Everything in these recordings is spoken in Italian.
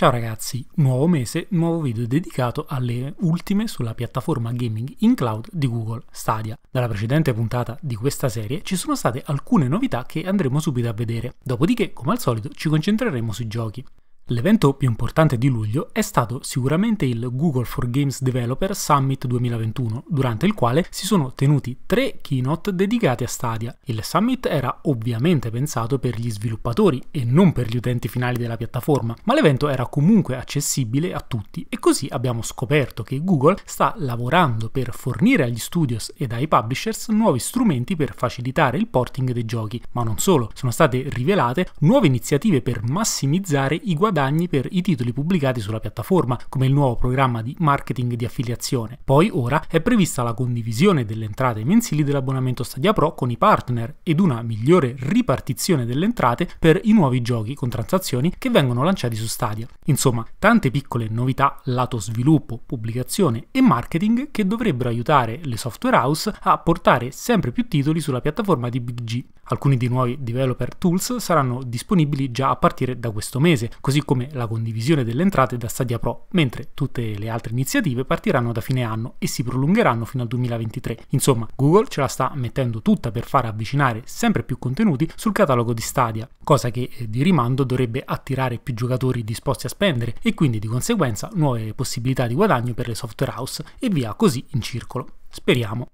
Ciao ragazzi, nuovo mese, nuovo video dedicato alle ultime sulla piattaforma gaming in cloud di Google Stadia. Dalla precedente puntata di questa serie ci sono state alcune novità che andremo subito a vedere, dopodiché come al solito ci concentreremo sui giochi. L'evento più importante di luglio è stato sicuramente il Google for Games Developer Summit 2021, durante il quale si sono tenuti tre keynote dedicati a Stadia. Il summit era ovviamente pensato per gli sviluppatori e non per gli utenti finali della piattaforma, ma l'evento era comunque accessibile a tutti e così abbiamo scoperto che Google sta lavorando per fornire agli studios e ai publishers nuovi strumenti per facilitare il porting dei giochi, ma non solo, sono state rivelate nuove iniziative per massimizzare i guadagni guadagni per i titoli pubblicati sulla piattaforma, come il nuovo programma di marketing di affiliazione. Poi ora è prevista la condivisione delle entrate mensili dell'abbonamento Stadia Pro con i partner ed una migliore ripartizione delle entrate per i nuovi giochi con transazioni che vengono lanciati su Stadia. Insomma, tante piccole novità lato sviluppo, pubblicazione e marketing che dovrebbero aiutare le software house a portare sempre più titoli sulla piattaforma di Big G. Alcuni dei nuovi developer tools saranno disponibili già a partire da questo mese, così come la condivisione delle entrate da Stadia Pro, mentre tutte le altre iniziative partiranno da fine anno e si prolungheranno fino al 2023. Insomma, Google ce la sta mettendo tutta per far avvicinare sempre più contenuti sul catalogo di Stadia, cosa che eh, di rimando dovrebbe attirare più giocatori disposti a spendere e quindi di conseguenza nuove possibilità di guadagno per le software house e via così in circolo. Speriamo.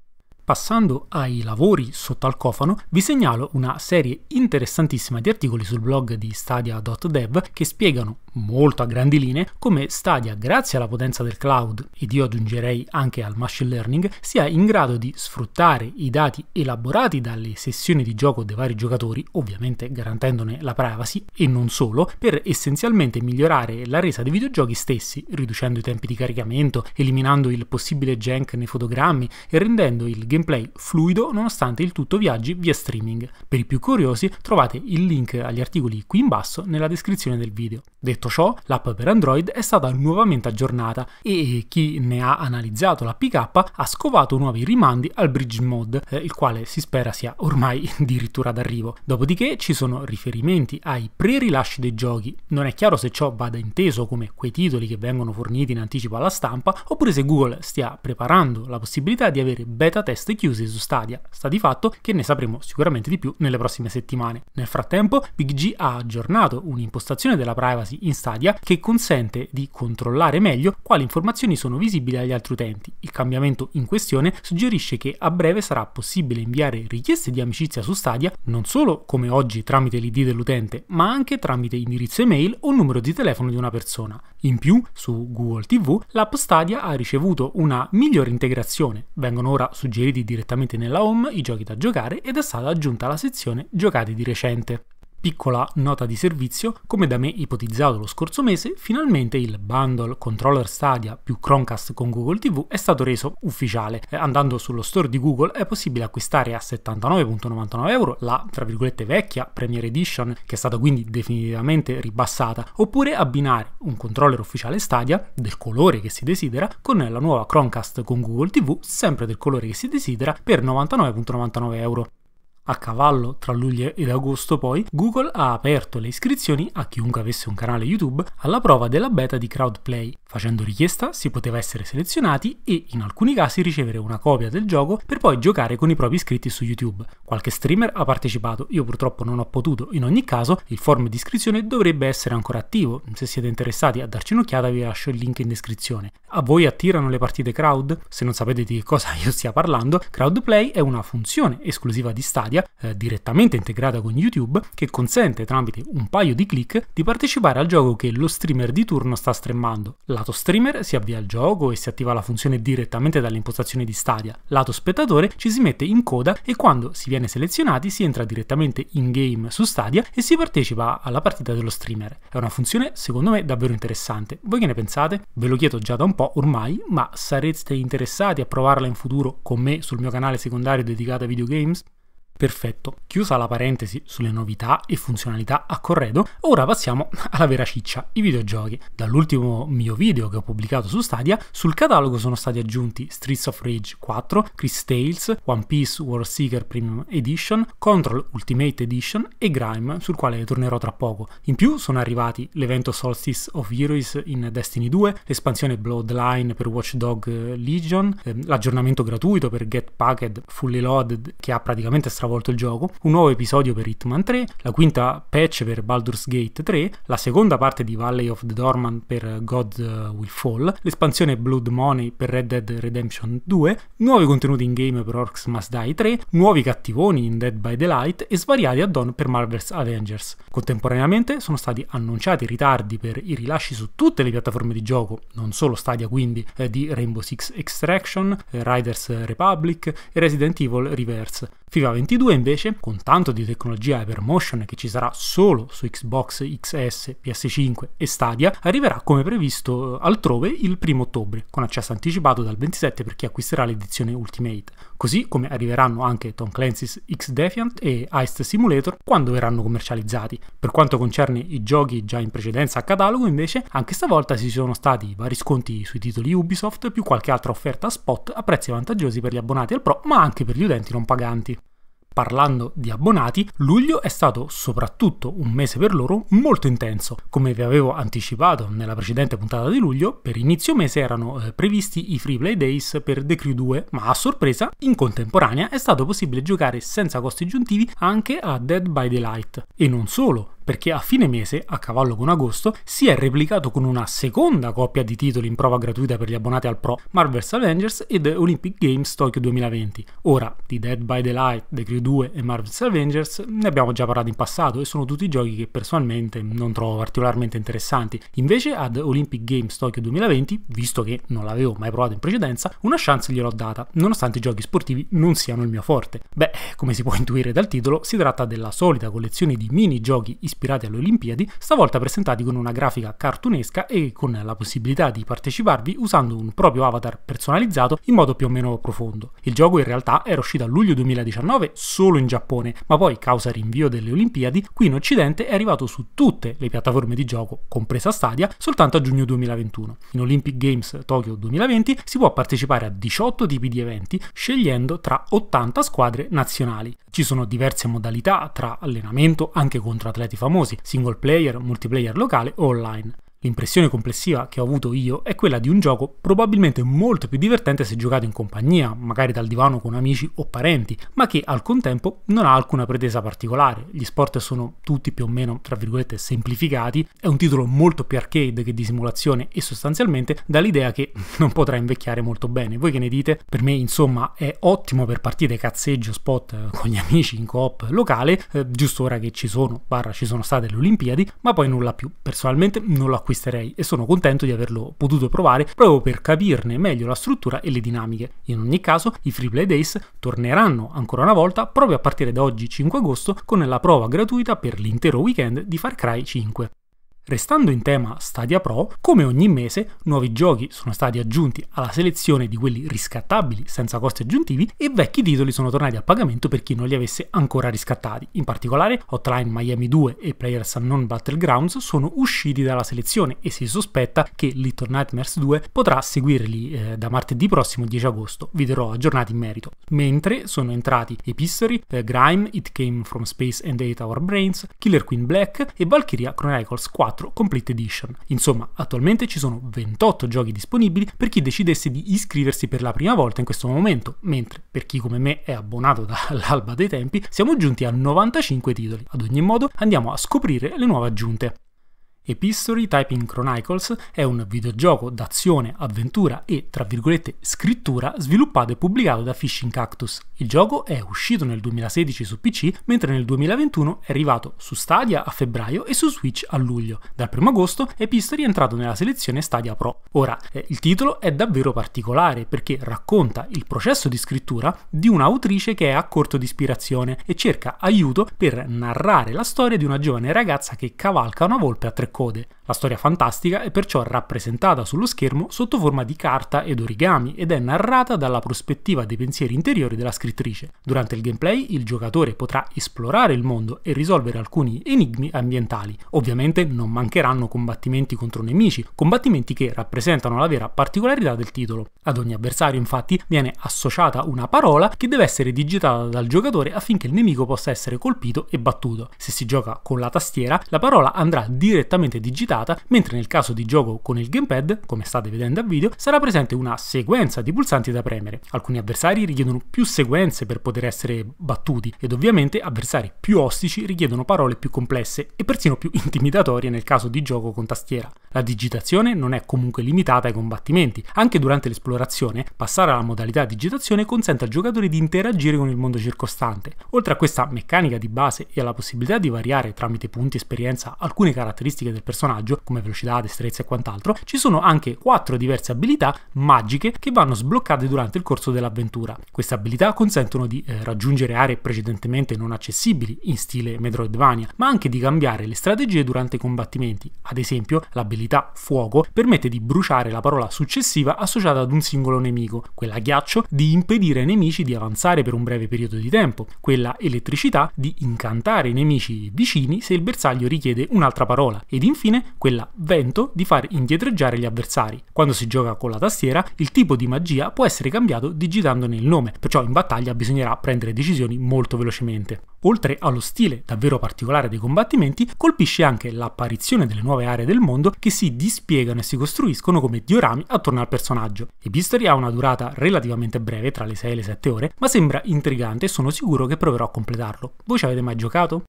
Passando ai lavori sotto al cofano, vi segnalo una serie interessantissima di articoli sul blog di Stadia.dev che spiegano molto a grandi linee come Stadia, grazie alla potenza del cloud, ed io aggiungerei anche al machine learning, sia in grado di sfruttare i dati elaborati dalle sessioni di gioco dei vari giocatori, ovviamente garantendone la privacy e non solo, per essenzialmente migliorare la resa dei videogiochi stessi, riducendo i tempi di caricamento, eliminando il possibile jank nei fotogrammi e rendendo il gameplay fluido nonostante il tutto viaggi via streaming. Per i più curiosi trovate il link agli articoli qui in basso nella descrizione del video. Detto ciò, l'app per Android è stata nuovamente aggiornata e chi ne ha analizzato la PK ha scovato nuovi rimandi al bridge Mod, eh, il quale si spera sia ormai addirittura d'arrivo. Dopodiché ci sono riferimenti ai pre-rilasci dei giochi. Non è chiaro se ciò vada inteso come quei titoli che vengono forniti in anticipo alla stampa, oppure se Google stia preparando la possibilità di avere beta test chiusi su Stadia. Sta di fatto che ne sapremo sicuramente di più nelle prossime settimane. Nel frattempo, Big G ha aggiornato un'impostazione della privacy dati in Stadia che consente di controllare meglio quali informazioni sono visibili agli altri utenti. Il cambiamento in questione suggerisce che a breve sarà possibile inviare richieste di amicizia su Stadia non solo come oggi tramite l'ID dell'utente, ma anche tramite indirizzo email o numero di telefono di una persona. In più, su Google TV, l'app Stadia ha ricevuto una migliore integrazione. Vengono ora suggeriti direttamente nella home i giochi da giocare ed è stata aggiunta la sezione giocati di recente. Piccola nota di servizio, come da me ipotizzato lo scorso mese, finalmente il bundle controller Stadia più Chromecast con Google TV è stato reso ufficiale. Eh, andando sullo store di Google è possibile acquistare a 79,99 euro la, tra virgolette, vecchia Premiere Edition, che è stata quindi definitivamente ribassata, oppure abbinare un controller ufficiale Stadia, del colore che si desidera, con la nuova Chromecast con Google TV, sempre del colore che si desidera, per 99,99 euro. A cavallo tra luglio ed agosto poi, Google ha aperto le iscrizioni a chiunque avesse un canale YouTube alla prova della beta di CrowdPlay. Facendo richiesta si poteva essere selezionati e in alcuni casi ricevere una copia del gioco per poi giocare con i propri iscritti su YouTube. Qualche streamer ha partecipato, io purtroppo non ho potuto, in ogni caso il form di iscrizione dovrebbe essere ancora attivo, se siete interessati a darci un'occhiata vi lascio il link in descrizione. A voi attirano le partite crowd? Se non sapete di cosa io stia parlando, CrowdPlay è una funzione esclusiva di Stadia Media, eh, direttamente integrata con YouTube, che consente tramite un paio di clic di partecipare al gioco che lo streamer di turno sta streamando. Lato streamer si avvia il gioco e si attiva la funzione direttamente dalle impostazioni di Stadia. Lato spettatore ci si mette in coda e quando si viene selezionati si entra direttamente in game su Stadia e si partecipa alla partita dello streamer. È una funzione secondo me davvero interessante. Voi che ne pensate? Ve lo chiedo già da un po' ormai, ma sareste interessati a provarla in futuro con me sul mio canale secondario dedicato a videogames? Perfetto, chiusa la parentesi sulle novità e funzionalità a corredo, ora passiamo alla vera ciccia, i videogiochi. Dall'ultimo mio video che ho pubblicato su Stadia, sul catalogo sono stati aggiunti Streets of Rage 4, Chris Tales, One Piece World Seeker Premium Edition, Control Ultimate Edition e Grime, sul quale tornerò tra poco. In più sono arrivati l'evento Solstice of Heroes in Destiny 2, l'espansione Bloodline per Watchdog Legion, ehm, l'aggiornamento gratuito per Get Packed Fully Loaded che ha praticamente stravolto stravolto il gioco, un nuovo episodio per Hitman 3, la quinta patch per Baldur's Gate 3, la seconda parte di Valley of the Dormant per God eh, Will Fall, l'espansione Blood Money per Red Dead Redemption 2, nuovi contenuti in game per Orcs Must Die 3, nuovi cattivoni in Dead by Daylight e svariati add-on per Marvel's Avengers. Contemporaneamente sono stati annunciati ritardi per i rilasci su tutte le piattaforme di gioco, non solo Stadia quindi, eh, di Rainbow Six Extraction, eh, Riders Republic e Resident Evil Reverse. FIFA 21 2022 invece, con tanto di tecnologia Hypermotion che ci sarà solo su Xbox XS, PS5 e Stadia, arriverà come previsto altrove il 1 ottobre, con accesso anticipato dal 27 per chi acquisterà l'edizione Ultimate, così come arriveranno anche Tom Clancy's X Defiant e Iced Simulator quando verranno commercializzati. Per quanto concerne i giochi già in precedenza a catalogo, invece, anche stavolta ci sono stati vari sconti sui titoli Ubisoft più qualche altra offerta spot a prezzi vantaggiosi per gli abbonati al Pro, ma anche per gli utenti non paganti. Parlando di abbonati, luglio è stato soprattutto un mese per loro molto intenso. Come vi avevo anticipato nella precedente puntata di luglio, per inizio mese erano eh, previsti i Free Play Days per The Crew 2, ma a sorpresa, in contemporanea è stato possibile giocare senza costi aggiuntivi anche a Dead by Daylight. E non solo, perché a fine mese, a cavallo con agosto, si è replicato con una seconda coppia di titoli in prova gratuita per gli abbonati al Pro, Marvel's Avengers ed Olympic Games Tokyo 2020. Ora, di Dead by Daylight, The Crew 2 e Marvel's Avengers ne abbiamo già parlato in passato e sono tutti giochi che personalmente non trovo particolarmente interessanti. Invece ad Olympic Games Tokyo 2020, visto che non l'avevo mai provato in precedenza, una chance gliel'ho data, nonostante i giochi sportivi non siano il mio forte. Beh, come si può intuire dal titolo, si tratta della solita collezione di mini giochi ispirati ispirati alle Olimpiadi, stavolta presentati con una grafica cartunesca e con la possibilità di parteciparvi usando un proprio avatar personalizzato in modo più o meno profondo. Il gioco in realtà era uscito a luglio 2019 solo in Giappone, ma poi causa rinvio delle Olimpiadi, qui in Occidente è arrivato su tutte le piattaforme di gioco, compresa Stadia, soltanto a giugno 2021. In Olympic Games Tokyo 2020 si può partecipare a 18 tipi di eventi scegliendo tra 80 squadre nazionali. Ci sono diverse modalità tra allenamento anche contro atleti famosi, single player, multiplayer locale o online. L'impressione complessiva che ho avuto io è quella di un gioco probabilmente molto più divertente se giocato in compagnia, magari dal divano con amici o parenti, ma che al contempo non ha alcuna pretesa particolare. Gli sport sono tutti più o meno, tra virgolette, semplificati, è un titolo molto più arcade che di simulazione e sostanzialmente dà l'idea che non potrà invecchiare molto bene. Voi che ne dite? Per me, insomma, è ottimo per partite cazzeggio spot eh, con gli amici in coop locale, eh, giusto ora che ci sono, barra ci sono state le Olimpiadi, ma poi nulla più. Personalmente non l'ho acquistato acquisterei e sono contento di averlo potuto provare proprio per capirne meglio la struttura e le dinamiche. In ogni caso, i Free Play Days torneranno ancora una volta proprio a partire da oggi 5 agosto con la prova gratuita per l'intero weekend di Far Cry 5. Restando in tema Stadia Pro, come ogni mese nuovi giochi sono stati aggiunti alla selezione di quelli riscattabili senza costi aggiuntivi e vecchi titoli sono tornati a pagamento per chi non li avesse ancora riscattati. In particolare Hotline Miami 2 e Players Unknown Battlegrounds sono usciti dalla selezione e si sospetta che Little Nightmares 2 potrà seguirli eh, da martedì prossimo 10 agosto, vi darò aggiornati in merito. Mentre sono entrati Epistory, eh, Grime, It Came From Space and Ate Our Brains, Killer Queen Black e Valkyria Chronicles 4 4 Complete Edition. Insomma, attualmente ci sono 28 giochi disponibili per chi decidesse di iscriversi per la prima volta in questo momento, mentre per chi come me è abbonato dall'alba dei tempi siamo giunti a 95 titoli. Ad ogni modo andiamo a scoprire le nuove aggiunte. Epistory Typing Chronicles è un videogioco d'azione, avventura e, tra virgolette, scrittura sviluppato e pubblicato da Fishing Cactus. Il gioco è uscito nel 2016 su PC, mentre nel 2021 è arrivato su Stadia a febbraio e su Switch a luglio. Dal 1 agosto Epistory è entrato nella selezione Stadia Pro Ora, eh, il titolo è davvero particolare perché racconta il processo di scrittura di un'autrice che è a corto di ispirazione e cerca aiuto per narrare la storia di una giovane ragazza che cavalca una volpe a tre code. La storia fantastica è perciò rappresentata sullo schermo sotto forma di carta ed origami ed è narrata dalla prospettiva dei pensieri interiori della scrittrice. Durante il gameplay il giocatore potrà esplorare il mondo e risolvere alcuni enigmi ambientali. Ovviamente non mancheranno combattimenti contro nemici, combattimenti che rappresentano la vera particolarità del titolo. Ad ogni avversario infatti viene associata una parola che deve essere digitata dal giocatore affinché il nemico possa essere colpito e battuto. Se si gioca con la tastiera, la parola andrà direttamente digitata limitata, mentre nel caso di gioco con il gamepad, come state vedendo a video, sarà presente una sequenza di pulsanti da premere. Alcuni avversari richiedono più sequenze per poter essere battuti ed ovviamente avversari più ostici richiedono parole più complesse e persino più intimidatorie nel caso di gioco con tastiera. La digitazione non è comunque limitata ai combattimenti, anche durante l'esplorazione passare alla modalità digitazione consente al giocatore di interagire con il mondo circostante. Oltre a questa meccanica di base e alla possibilità di variare tramite punti esperienza alcune caratteristiche del personaggio, personaggio, come velocità, destrezza e quant'altro, ci sono anche quattro diverse abilità magiche che vanno sbloccate durante il corso dell'avventura. Queste abilità consentono di eh, raggiungere aree precedentemente non accessibili in stile Metroidvania, ma anche di cambiare le strategie durante i combattimenti. Ad esempio, l'abilità Fuoco permette di bruciare la parola successiva associata ad un singolo nemico, quella Ghiaccio di impedire ai nemici di avanzare per un breve periodo di tempo, quella Elettricità di incantare i nemici vicini se il bersaglio richiede un'altra parola, ed infine quella vento, di far indietreggiare gli avversari. Quando si gioca con la tastiera, il tipo di magia può essere cambiato digitandone il nome, perciò in battaglia bisognerà prendere decisioni molto velocemente. Oltre allo stile davvero particolare dei combattimenti, colpisce anche l'apparizione delle nuove aree del mondo che si dispiegano e si costruiscono come diorami attorno al personaggio. Epistory ha una durata relativamente breve, tra le 6 e le 7 ore, ma sembra intrigante e sono sicuro che proverò a completarlo. Voi ci avete mai giocato?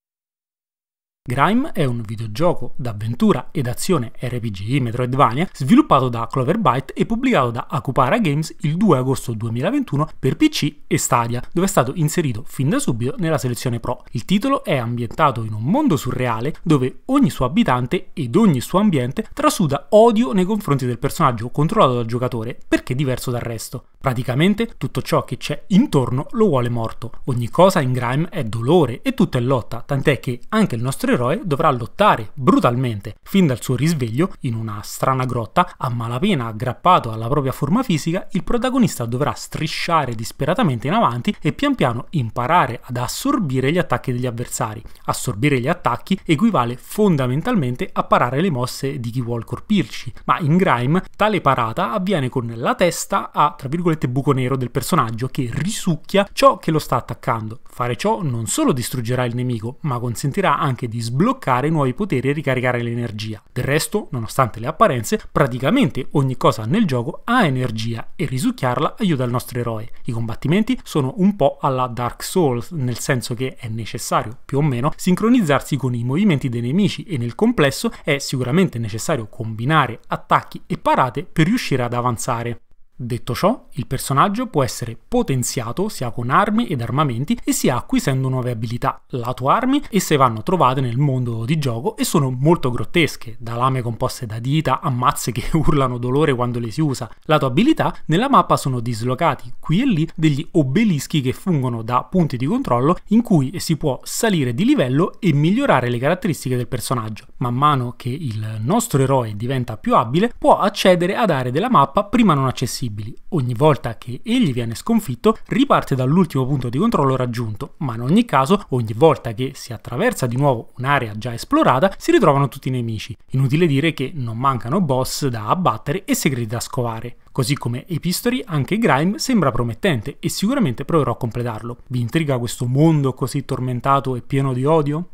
Grime è un videogioco d'avventura ed azione RPG Metroidvania sviluppato da Cloverbyte e pubblicato da Acupara Games il 2 agosto 2021 per PC e Stadia, dove è stato inserito fin da subito nella selezione Pro. Il titolo è ambientato in un mondo surreale dove ogni suo abitante ed ogni suo ambiente trasuda odio nei confronti del personaggio controllato dal giocatore perché diverso dal resto. Praticamente tutto ciò che c'è intorno lo vuole morto. Ogni cosa in Grime è dolore e tutto è lotta, tant'è che anche il nostro supereroe dovrà lottare brutalmente fin dal suo risveglio in una strana grotta, a malapena aggrappato alla propria forma fisica, il protagonista dovrà strisciare disperatamente in avanti e pian piano imparare ad assorbire gli attacchi degli avversari. Assorbire gli attacchi equivale fondamentalmente a parare le mosse di chi vuol colpirci, ma in Grime tale parata avviene con la testa a tra virgolette buco nero del personaggio che risucchia ciò che lo sta attaccando. Fare ciò non solo distruggerà il nemico, ma consentirà anche di sbloccare nuovi poteri e ricaricare l'energia. Del resto, nonostante le apparenze, praticamente ogni cosa nel gioco ha energia e risucchiarla aiuta il nostro eroe. I combattimenti sono un po' alla Dark Souls, nel senso che è necessario, più o meno, sincronizzarsi con i movimenti dei nemici e nel complesso è sicuramente necessario combinare attacchi e parate per riuscire ad avanzare. Detto ciò, il personaggio può essere potenziato sia con armi ed armamenti e sia acquisendo nuove abilità. Lato armi, esse vanno trovate nel mondo di gioco e sono molto grottesche, da lame composte da dita a mazze che urlano dolore quando le si usa. Lato abilità, nella mappa sono dislocati qui e lì degli obelischi che fungono da punti di controllo in cui si può salire di livello e migliorare le caratteristiche del personaggio. Man mano che il nostro eroe diventa più abile, può accedere ad aree della mappa prima non accessibili. Ogni volta che egli viene sconfitto, riparte dall'ultimo punto di controllo raggiunto, ma in ogni caso, ogni volta che si attraversa di nuovo un'area già esplorata, si ritrovano tutti i nemici. Inutile dire che non mancano boss da abbattere e segreti da scovare. Così come Epistory, anche Grime sembra promettente e sicuramente proverò a completarlo. Vi intriga questo mondo così tormentato e pieno di odio?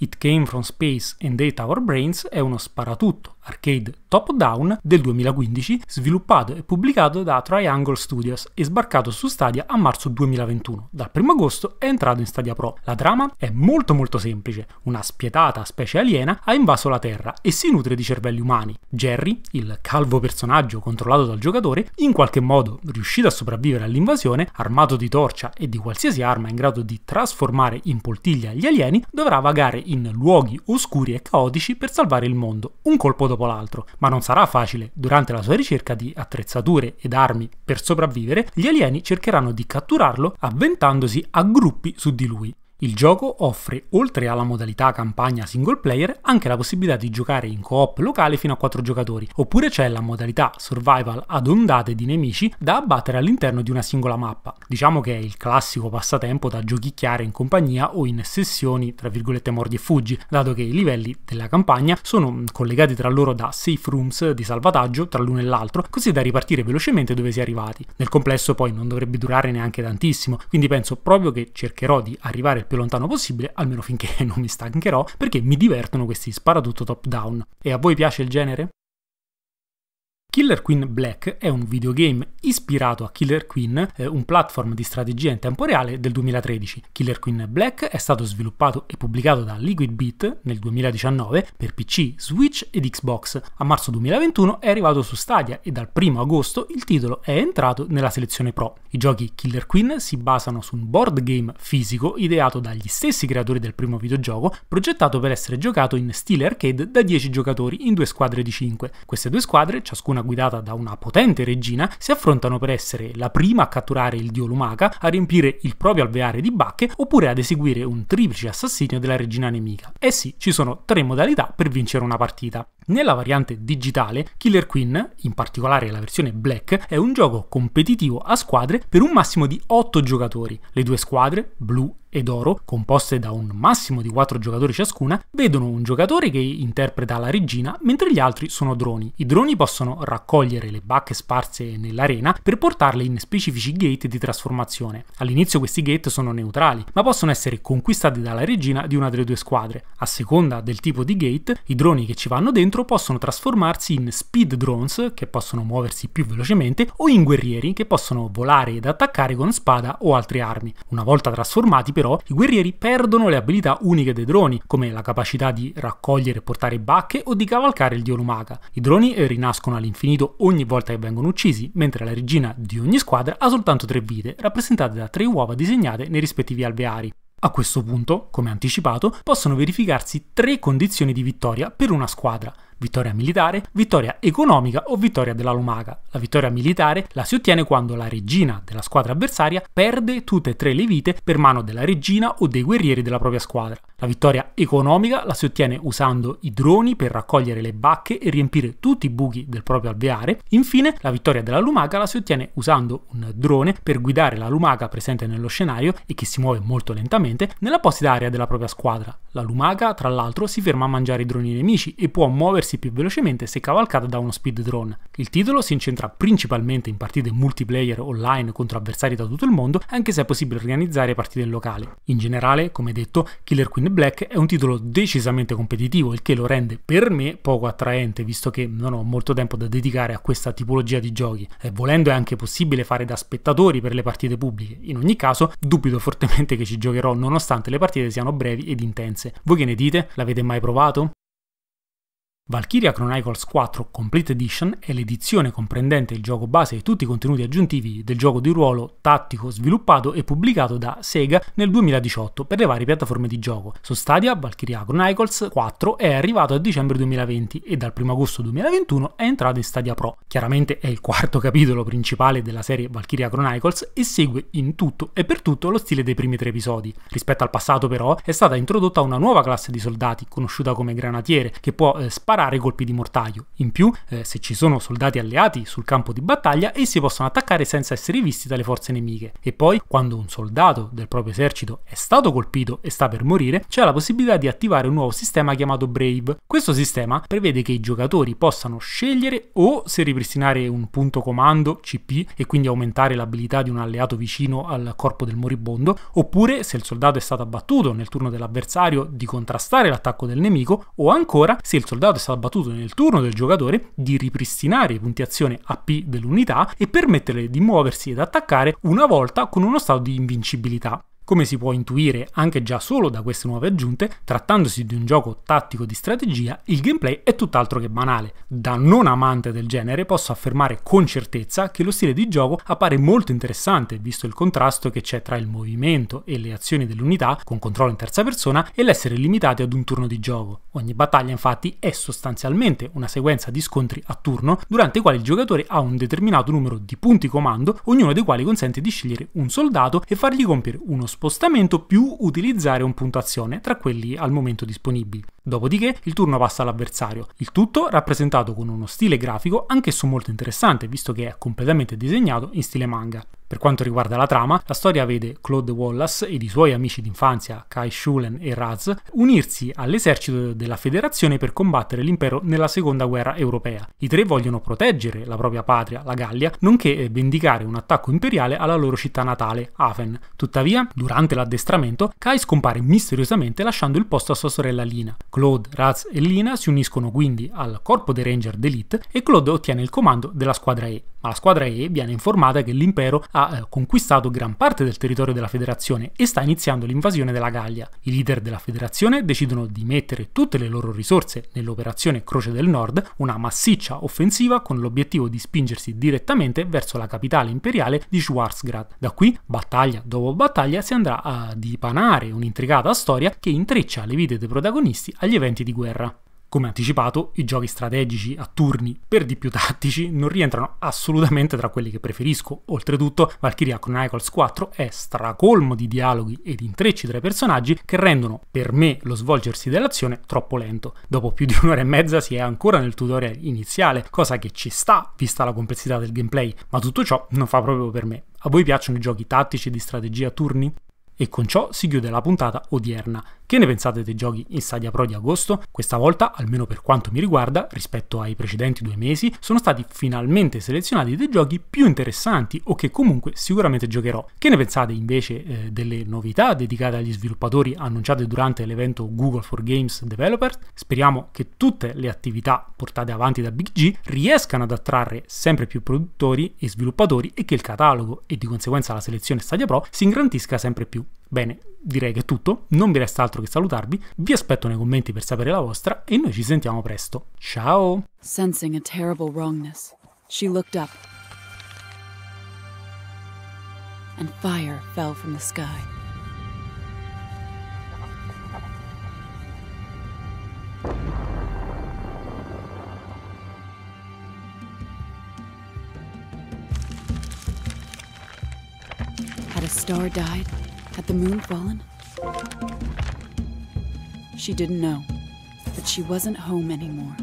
It Came From Space and Ate Our Brains è uno sparatutto arcade Top Down del 2015, sviluppato e pubblicato da Triangle Studios e sbarcato su Stadia a marzo 2021. Dal 1 agosto è entrato in Stadia Pro. La trama è molto molto semplice. Una spietata specie aliena ha invaso la Terra e si nutre di cervelli umani. Jerry, il calvo personaggio controllato dal giocatore, in qualche modo riuscito a sopravvivere all'invasione, armato di torcia e di qualsiasi arma in grado di trasformare in poltiglia gli alieni, dovrà vagare in luoghi oscuri e caotici per salvare il mondo, un colpo dopo l'altro, ma non sarà facile. Durante la sua ricerca di attrezzature ed armi per sopravvivere, gli alieni cercheranno di catturarlo avventandosi a gruppi su di lui. Il gioco offre, oltre alla modalità campagna single player, anche la possibilità di giocare in co-op locale fino a 4 giocatori, oppure c'è la modalità survival ad ondate di nemici da abbattere all'interno di una singola mappa. Diciamo che è il classico passatempo da giochicchiare in compagnia o in sessioni, tra virgolette mordi e fuggi, dato che i livelli della campagna sono mm, collegati tra loro da safe rooms di salvataggio tra l'uno e l'altro, così da ripartire velocemente dove si è arrivati. Nel complesso poi non dovrebbe durare neanche tantissimo, quindi penso proprio che cercherò di arrivare il più più lontano possibile, almeno finché non mi stancherò, perché mi divertono questi sparatutto top down. E a voi piace il genere? Killer Queen Black è un videogame ispirato a Killer Queen, eh, un platform di strategia in tempo reale del 2013. Killer Queen Black è stato sviluppato e pubblicato da Liquid Beat nel 2019 per PC, Switch ed Xbox. A marzo 2021 è arrivato su Stadia e dal 1 agosto il titolo è entrato nella selezione Pro. I giochi Killer Queen si basano su un board game fisico ideato dagli stessi creatori del primo videogioco, progettato per essere giocato in stile arcade da 10 giocatori in due squadre di 5. Queste due squadre, ciascuna guidata da una potente regina, si affrontano per essere la prima a catturare il dio Lumaca, a riempire il proprio alveare di bacche oppure ad eseguire un triplice assassinio della regina nemica. Eh sì, ci sono tre modalità per vincere una partita. Nella variante digitale, Killer Queen, in particolare la versione Black, è un gioco competitivo a squadre per un massimo di 8 giocatori. Le due squadre, blu ed oro, composte da un massimo di 4 giocatori ciascuna, vedono un giocatore che interpreta la regina, mentre gli altri sono droni. I droni possono raccogliere le bacche sparse nell'arena per portarle in specifici gate di trasformazione. All'inizio questi gate sono neutrali, ma possono essere conquistati dalla regina di una delle due squadre. A seconda del tipo di gate, i droni che ci vanno dentro dentro possono trasformarsi in speed drones, che possono muoversi più velocemente, o in guerrieri, che possono volare ed attaccare con spada o altre armi. Una volta trasformati però, i guerrieri perdono le abilità uniche dei droni, come la capacità di raccogliere e portare bacche o di cavalcare il dio Lumaga. I droni eh, rinascono all'infinito ogni volta che vengono uccisi, mentre la regina di ogni squadra ha soltanto tre vite, rappresentate da tre uova disegnate nei rispettivi alveari. A questo punto, come anticipato, possono verificarsi tre condizioni di vittoria per una squadra. Vittoria militare, vittoria economica o vittoria della lumaca. La vittoria militare la si ottiene quando la regina della squadra avversaria perde tutte e tre le vite per mano della regina o dei guerrieri della propria squadra. La vittoria economica la si ottiene usando i droni per raccogliere le bacche e riempire tutti i buchi del proprio alveare. Infine, la vittoria della lumaca la si ottiene usando un drone per guidare la lumaca presente nello scenario e che si muove molto lentamente nell'apposita area della propria squadra. La lumaca, tra l'altro, si ferma a mangiare i droni nemici e può muoversi più velocemente se cavalcata da uno speed drone. Il titolo si incentra principalmente in partite multiplayer online contro avversari da tutto il mondo, anche se è possibile organizzare partite locali. In generale, come detto, Killer Queen Black è un titolo decisamente competitivo, il che lo rende per me poco attraente, visto che non ho molto tempo da dedicare a questa tipologia di giochi. E volendo è anche possibile fare da spettatori per le partite pubbliche. In ogni caso, dubito fortemente che ci giocherò nonostante le partite siano brevi ed intense. Voi che ne dite? L'avete mai provato? Valkyria Chronicles 4 Complete Edition è l'edizione comprendente il gioco base e tutti i contenuti aggiuntivi del gioco di ruolo tattico sviluppato e pubblicato da Sega nel 2018 per le varie piattaforme di gioco. Su Stadia, Valkyria Chronicles 4 è arrivato a dicembre 2020 e dal 1 agosto 2021 è entrato in Stadia Pro. Chiaramente è il quarto capitolo principale della serie Valkyria Chronicles e segue in tutto e per tutto lo stile dei primi tre episodi. Rispetto al passato però è stata introdotta una nuova classe di soldati conosciuta come granatiere che può eh, sparare sparare colpi di mortaio. In più, eh, se ci sono soldati alleati sul campo di battaglia, essi possono attaccare senza essere visti dalle forze nemiche. E poi, quando un soldato del proprio esercito è stato colpito e sta per morire, c'è la possibilità di attivare un nuovo sistema chiamato Brave. Questo sistema prevede che i giocatori possano scegliere o se ripristinare un punto comando CP e quindi aumentare l'abilità di un alleato vicino al corpo del moribondo, oppure se il soldato è stato abbattuto nel turno dell'avversario di contrastare l'attacco del nemico, o ancora se il soldato è sarà nel turno del giocatore di ripristinare i punti azione AP dell'unità e permetterle di muoversi ed attaccare una volta con uno stato di invincibilità. Come si può intuire anche già solo da queste nuove aggiunte, trattandosi di un gioco tattico di strategia, il gameplay è tutt'altro che banale. Da non amante del genere posso affermare con certezza che lo stile di gioco appare molto interessante, visto il contrasto che c'è tra il movimento e le azioni dell'unità, con controllo in terza persona, e l'essere limitati ad un turno di gioco. Ogni battaglia infatti è sostanzialmente una sequenza di scontri a turno, durante i quali il giocatore ha un determinato numero di punti comando, ognuno dei quali consente di scegliere un soldato e fargli compiere uno spostamento più utilizzare un punto azione tra quelli al momento disponibili. Dopodiché il turno passa all'avversario, il tutto rappresentato con uno stile grafico anch'esso molto interessante visto che è completamente disegnato in stile manga. Per quanto riguarda la trama, la storia vede Claude Wallace ed i suoi amici d'infanzia, Kai Schulen e Raz, unirsi all'esercito della federazione per combattere l'impero nella seconda guerra europea. I tre vogliono proteggere la propria patria, la Gallia, nonché eh, vendicare un attacco imperiale alla loro città natale, Aven. Tuttavia, durante l'addestramento, Kai scompare misteriosamente lasciando il posto a sua sorella Lina. Claude, Raz e Lina si uniscono quindi al corpo dei Ranger d'Elite e Claude ottiene il comando della squadra E, ma la squadra E viene informata che l'impero ha eh, conquistato gran parte del territorio della federazione e sta iniziando l'invasione della Gallia. I leader della federazione decidono di mettere tutte le loro risorse nell'operazione Croce del Nord, una massiccia offensiva con l'obiettivo di spingersi direttamente verso la capitale imperiale di Schwarzgrad. Da qui, battaglia dopo battaglia, si andrà a dipanare un'intricata storia che intreccia le vite dei protagonisti agli eventi di guerra. Come anticipato, i giochi strategici a turni, per di più tattici, non rientrano assolutamente tra quelli che preferisco. Oltretutto, Valkyria Chronicles 4 è stracolmo di dialoghi ed intrecci tra i personaggi che rendono, per me, lo svolgersi dell'azione troppo lento. Dopo più di un'ora e mezza si è ancora nel tutorial iniziale, cosa che ci sta vista la complessità del gameplay, ma tutto ciò non fa proprio per me. A voi piacciono i giochi tattici di strategia a turni? E con ciò si chiude la puntata odierna. Che ne pensate dei giochi in Stadia Pro di agosto? Questa volta, almeno per quanto mi riguarda, rispetto ai precedenti due mesi, sono stati finalmente selezionati dei giochi più interessanti o che comunque sicuramente giocherò. Che ne pensate invece eh, delle novità dedicate agli sviluppatori annunciate durante l'evento Google for Games Developers? Speriamo che tutte le attività portate avanti da Big G riescano ad attrarre sempre più produttori e sviluppatori e che il catalogo e di conseguenza la selezione Stadia Pro si ingrandisca sempre più. Bene, direi che è tutto, non mi resta altro che salutarvi, vi aspetto nei commenti per sapere la vostra e noi ci sentiamo presto. Ciao! Sensing a terrible wrongness, she looked up and fire fell from the sky. Had a star died? Had the moon fallen? She didn't know, but she wasn't home anymore.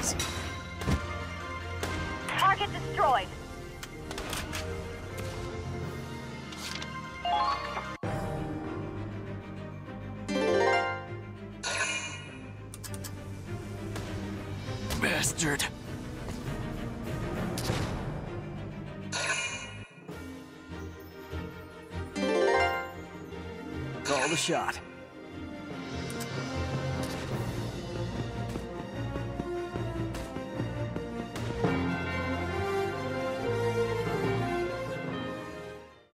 enemies. Target destroyed. Bastard. Call the shot.